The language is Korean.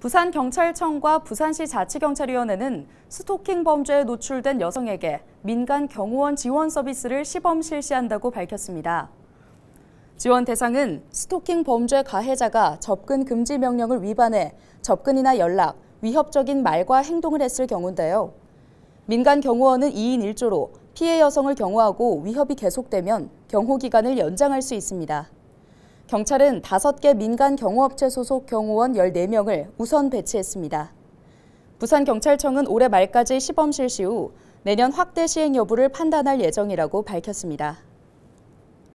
부산경찰청과 부산시 자치경찰위원회는 스토킹 범죄에 노출된 여성에게 민간 경호원 지원 서비스를 시범 실시한다고 밝혔습니다. 지원 대상은 스토킹 범죄 가해자가 접근 금지 명령을 위반해 접근이나 연락, 위협적인 말과 행동을 했을 경우인데요. 민간 경호원은 2인 1조로 피해 여성을 경호하고 위협이 계속되면 경호 기간을 연장할 수 있습니다. 경찰은 5개 민간 경호업체 소속 경호원 14명을 우선 배치했습니다. 부산경찰청은 올해 말까지 시범 실시 후 내년 확대 시행 여부를 판단할 예정이라고 밝혔습니다.